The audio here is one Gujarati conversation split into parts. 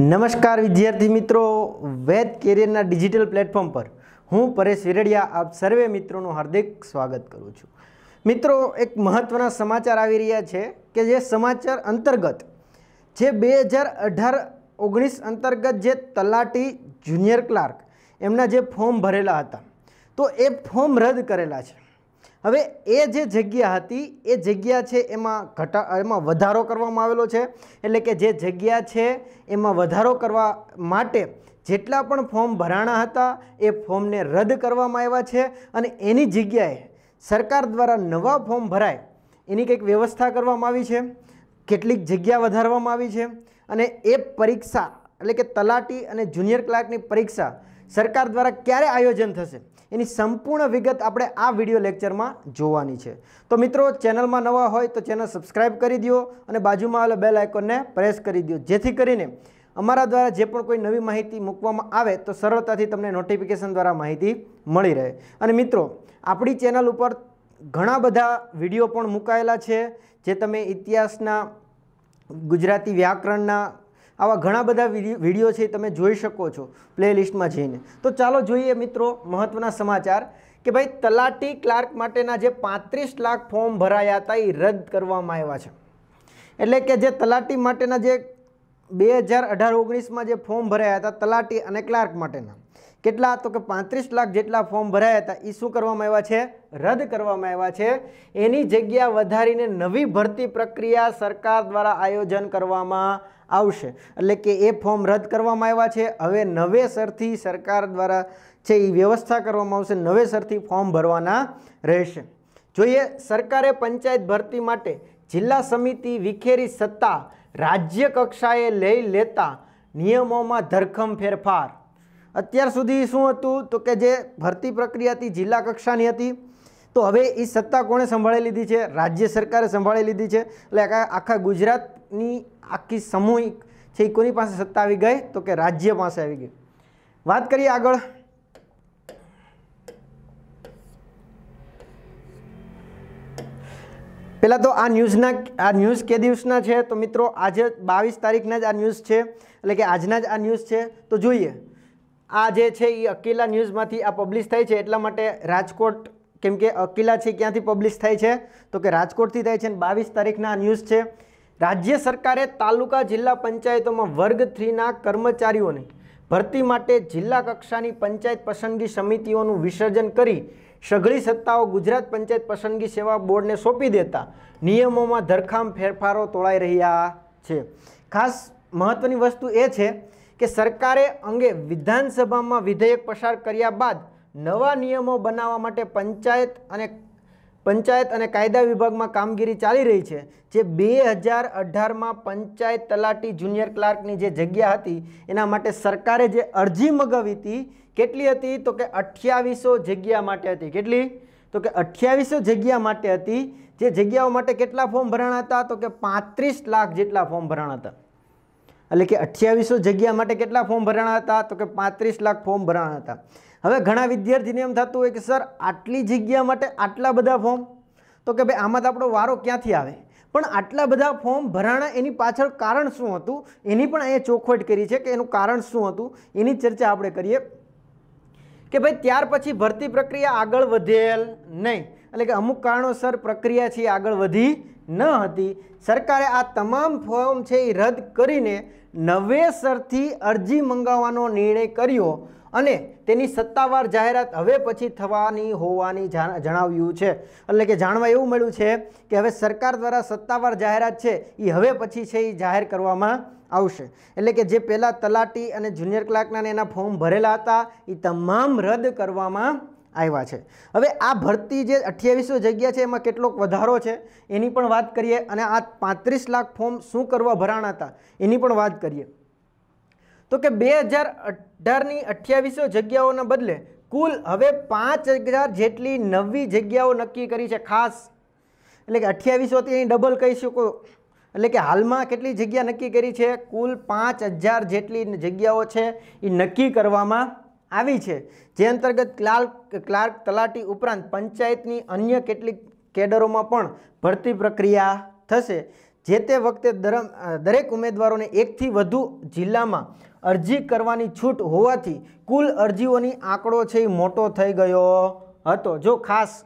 નમસ્કાર વિદ્યાર્થી મિત્રો વેદ કેરિયરના ડિજિટલ પ્લેટફોર્મ પર હું પરેશ વિરડિયા આપ સર્વે મિત્રોનું હાર્દિક સ્વાગત કરું છું મિત્રો એક મહત્ત્વના સમાચાર આવી રહ્યા છે કે જે સમાચાર અંતર્ગત જે બે હજાર અઢાર ઓગણીસ અંતર્ગત જે તલાટી જુનિયર ક્લાર્ક એમના જે ફોર્મ ભરેલા હતા તો એ ફોર્મ રદ કરેલા છે હવે એ જે જગ્યા હતી એ જગ્યા છે એમાં ઘટા એમાં વધારો કરવામાં આવેલો છે એટલે કે જે જગ્યા છે એમાં વધારો કરવા માટે જેટલા પણ ફોર્મ ભરાણા હતા એ ફોર્મને રદ કરવામાં આવ્યા છે અને એની જગ્યાએ સરકાર દ્વારા નવા ફોર્મ ભરાય એની કંઈક વ્યવસ્થા કરવામાં આવી છે કેટલીક જગ્યા વધારવામાં આવી છે અને એ પરીક્ષા એટલે કે તલાટી અને જુનિયર ક્લાર્કની પરીક્ષા સરકાર દ્વારા ક્યારે આયોજન થશે એની સંપૂર્ણ વિગત આપણે આ વિડીયો લેક્ચરમાં જોવાની છે તો મિત્રો ચેનલમાં નવા હોય તો ચેનલ સબસ્ક્રાઈબ કરી દો અને બાજુમાં આવેલા બેલ આઇકોનને પ્રેસ કરી દો જેથી કરીને અમારા દ્વારા જે પણ કોઈ નવી માહિતી મૂકવામાં આવે તો સરળતાથી તમને નોટિફિકેશન દ્વારા માહિતી મળી રહે અને મિત્રો આપણી ચેનલ ઉપર ઘણા બધા વિડીયો પણ મુકાયેલા છે જે તમે ઇતિહાસના ગુજરાતી વ્યાકરણના આવા ઘણા બધા વિડીયો છે તમે જોઈ શકો છો પ્લેલિસ્ટમાં જઈને તો ચાલો જોઈએ મિત્રો મહત્ત્વના સમાચાર કે ભાઈ તલાટી ક્લાર્ક માટેના જે પાંત્રીસ લાખ ફોર્મ ભરાયા હતા એ રદ કરવામાં આવ્યા છે એટલે કે જે તલાટી માટેના જે બે હજાર અઢાર ઓગણીસમાં જે ફોર્મ ભરાયા હતા તલાટી અને ક્લાર્ક માટેના કેટલા તો કે પાંત્રીસ લાખ જેટલા ફોર્મ ભરાયા હતા એ શું કરવામાં આવ્યા છે રદ કરવામાં આવ્યા છે એની જગ્યા વધારીને નવી ભરતી પ્રક્રિયા સરકાર દ્વારા આયોજન કરવામાં આવશે એટલે કે એ ફોર્મ રદ કરવામાં આવ્યા છે હવે નવેસરથી સરકાર દ્વારા છે એ વ્યવસ્થા કરવામાં આવશે નવેસરથી ફોર્મ ભરવાના રહેશે જોઈએ સરકારે પંચાયત ભરતી માટે જિલ્લા સમિતિ વિખેરી સત્તા રાજ્ય કક્ષાએ લઈ લેતા નિયમોમાં ધરખમ ફેરફાર અત્યાર સુધી શું હતું તો કે જે ભરતી પ્રક્રિયા હતી જિલ્લા કક્ષાની હતી તો હવે એ સત્તા કોણે સંભાળી લીધી છે રાજ્ય સરકારે સંભાળી લીધી છે એટલે આખા ગુજરાતની આખી સમૂહિક છે એ કોની પાસે સત્તા આવી ગઈ તો કે રાજ્ય પાસે આવી ગઈ વાત કરીએ આગળ પહેલાં તો આ ન્યૂઝના આ ન્યૂઝ કે દિવસના છે તો મિત્રો આજે બાવીસ તારીખના જ આ ન્યૂઝ છે એટલે કે આજના જ આ ન્યૂઝ છે તો જોઈએ આ જે છે એ અકીલા ન્યૂઝમાંથી આ પબ્લિશ થાય છે એટલા માટે રાજકોટ કેમ કે અકીલા છે ક્યાંથી પબ્લિશ થાય છે તો કે રાજકોટથી થાય છે અને બાવીસ તારીખના આ ન્યૂઝ છે રાજ્ય સરકારે તાલુકા જિલ્લા પંચાયતોમાં વર્ગ થ્રીના કર્મચારીઓને ભરતી માટે જિલ્લા કક્ષાની પંચાયત પસંદગી સમિતિઓનું વિસર્જન કરી સઘળી સત્તાઓ ગુજરાત પંચાયત પસંદગી સેવા બોર્ડને સોંપી દેતા નિયમોમાં ધરખામ ફેરફારો તોળાઈ રહ્યા છે ખાસ મહત્ત્વની વસ્તુ એ છે કે સરકારે અંગે વિધાનસભામાં વિધેયક પસાર કર્યા બાદ નવા નિયમો બનાવવા માટે પંચાયત અને પંચાયત અને કાયદા વિભાગમાં કામગીરી ચાલી રહી છે જે બે હજાર અઢારમાં પંચાયત તલાટી જુનિયર ક્લાર્કની જે જગ્યા હતી એના માટે સરકારે જે અરજી મગાવી હતી કેટલી હતી તો કે અઠ્યાવીસો જગ્યા માટે હતી કેટલી તો કે અઠ્યાવીસો જગ્યા માટે હતી જે જગ્યાઓ માટે કેટલા ફોર્મ ભરાણા હતા તો કે પાંત્રીસ લાખ જેટલા ફોર્મ ભરાણા હતા એટલે કે અઠ્યાવીસો જગ્યા માટે કેટલા ફોર્મ ભરાણા હતા તો કે પાંત્રીસ લાખ ફોર્મ ભરાણા હતા હવે ઘણા વિદ્યાર્થીને એમ થતું હોય કે સર આટલી જગ્યા માટે આટલા બધા ફોર્મ તો કે ભાઈ આમાં તો આપણો વારો ક્યાંથી આવે પણ આટલા બધા ફોર્મ ભરાણા એની પાછળ કારણ શું હતું એની પણ અહીંયા ચોખવટ કરી છે કે એનું કારણ શું હતું એની ચર્ચા આપણે કરીએ કે ભાઈ ત્યાર પછી ભરતી પ્રક્રિયા આગળ વધેલ નહીં એટલે કે અમુક કારણોસર પ્રક્રિયા છે આગળ વધી ન હતી સરકારે આ તમામ ફોર્મ છે એ રદ કરીને નવેસરથી અરજી મંગાવવાનો નિર્ણય કર્યો અને તેની સત્તાવાર જાહેરાત હવે પછી થવાની હોવાની જણાવ્યું છે એટલે કે જાણવા એવું મળ્યું છે કે હવે સરકાર દ્વારા સત્તાવાર જાહેરાત છે એ હવે પછી છે એ જાહેર કરવામાં આવશે એટલે કે જે પહેલાં તલાટી અને જુનિયર ક્લાર્કના એના ફોર્મ ભરેલા હતા એ તમામ રદ કરવામાં આવ્યા છે હવે આ ભરતી જે અઠ્યાવીસો જગ્યા છે એમાં કેટલોક વધારો છે એની પણ વાત કરીએ અને આ પાંત્રીસ લાખ ફોર્મ શું કરવા ભરાણા હતા એની પણ વાત કરીએ તો કે બે હજાર અઢારની અઠ્યાવીસો જગ્યાઓના બદલે કુલ હવે પાંચ હજાર જેટલી નવી જગ્યાઓ નક્કી કરી છે ખાસ એટલે કે અઠ્યાવીસોથી અહીં ડબલ કહી શકો એટલે કે હાલમાં કેટલી જગ્યા નક્કી કરી છે કુલ પાંચ હજાર જેટલી જગ્યાઓ છે એ નક્કી કરવામાં આવી છે જે અંતર્ગત ક્લાર્ક ક્લાર્ક તલાટી ઉપરાંત પંચાયતની અન્ય કેટલીક કેડરોમાં પણ ભરતી પ્રક્રિયા થશે જે તે વખતે દરેક ઉમેદવારોને એકથી વધુ જિલ્લામાં અરજી કરવાની છૂટ હોવાથી કુલ અરજીઓની આંકડો છે એ મોટો થઈ ગયો હતો જો ખાસ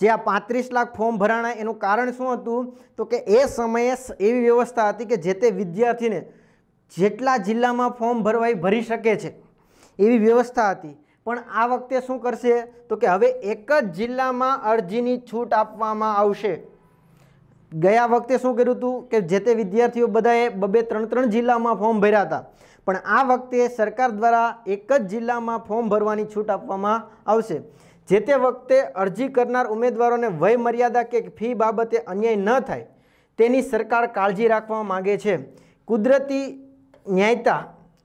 જે આ પાંત્રીસ લાખ ફોર્મ ભરાણા એનું કારણ શું હતું તો કે એ સમયે એવી વ્યવસ્થા હતી કે જે તે વિદ્યાર્થીને જેટલા જિલ્લામાં ફોર્મ ભરવાય ભરી શકે છે એવી વ્યવસ્થા હતી પણ આ વખતે શું કરશે તો કે હવે એક જ જિલ્લામાં અરજીની છૂટ આપવામાં આવશે ગયા વખતે શું કર્યું હતું કે જે તે વિદ્યાર્થીઓ બધાએ બબે ત્રણ ત્રણ જિલ્લામાં ફોર્મ ભર્યા હતા પણ આ વખતે સરકાર દ્વારા એક જ જિલ્લામાં ફોર્મ ભરવાની છૂટ આપવામાં આવશે જે તે વખતે અરજી કરનાર ઉમેદવારોને વય મર્યાદા કે ફી બાબતે અન્યાય ન થાય તેની સરકાર કાળજી રાખવા માગે છે કુદરતી ન્યાયતા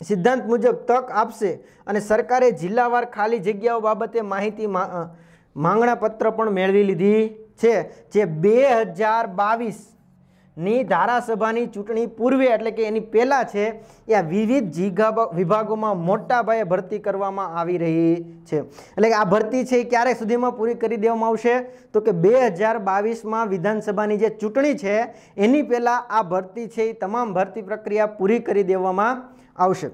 સિદ્ધાંત મુજબ તક આપશે અને સરકારે જિલ્લાવાર ખાલી જગ્યાઓ બાબતે માહિતી માંગણા પત્ર પણ મેળવી લીધી છે જે બે હજાર બાવીસની ધારાસભાની ચૂંટણી પૂર્વે એટલે કે એની પહેલાં છે એ આ વિવિધ વિભાગોમાં મોટા પાયે ભરતી કરવામાં આવી રહી છે એટલે કે આ ભરતી છે એ ક્યારે સુધીમાં પૂરી કરી દેવામાં આવશે તો કે બે હજાર બાવીસમાં વિધાનસભાની જે ચૂંટણી છે એની પહેલાં આ ભરતી છે એ તમામ ભરતી પ્રક્રિયા પૂરી કરી દેવામાં આવશે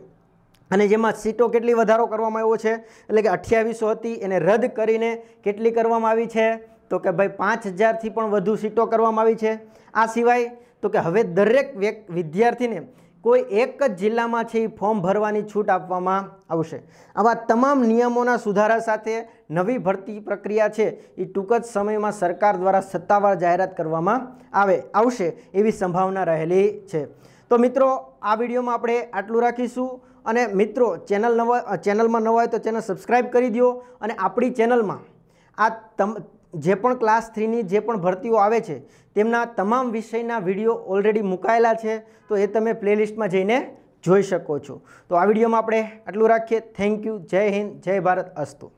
અને જેમાં સીટો કેટલી વધારો કરવામાં આવ્યો છે એટલે કે અઠ્યાવીસો હતી એને રદ કરીને કેટલી કરવામાં આવી છે તો કે ભાઈ પાંચ હજારથી પણ વધુ સીટો કરવામાં આવી છે આ સિવાય તો કે હવે દરેક વિદ્યાર્થીને કોઈ એક જ જિલ્લામાં છે એ ફોર્મ ભરવાની છૂટ આપવામાં આવશે આવા તમામ નિયમોના સુધારા સાથે નવી ભરતી પ્રક્રિયા છે એ ટૂંક જ સમયમાં સરકાર દ્વારા સત્તાવાર જાહેરાત કરવામાં આવે આવશે એવી સંભાવના રહેલી છે તો મિત્રો આ વિડીયોમાં આપણે આટલું રાખીશું અને મિત્રો ચેનલ નવા ચેનલમાં નવા હોય તો ચેનલ સબસ્ક્રાઈબ કરી દો અને આપણી ચેનલમાં આ તમ જે પણ ક્લાસ થ્રીની જે પણ ભરતીઓ આવે છે તેમના તમામ વિષયના વિડીયો ઓલરેડી મુકાયેલા છે તો એ તમે પ્લેલિસ્ટમાં જઈને જોઈ શકો છો તો આ વિડીયોમાં આપણે આટલું રાખીએ થેન્ક યુ જય હિન્દ જય ભારત અસ્તુ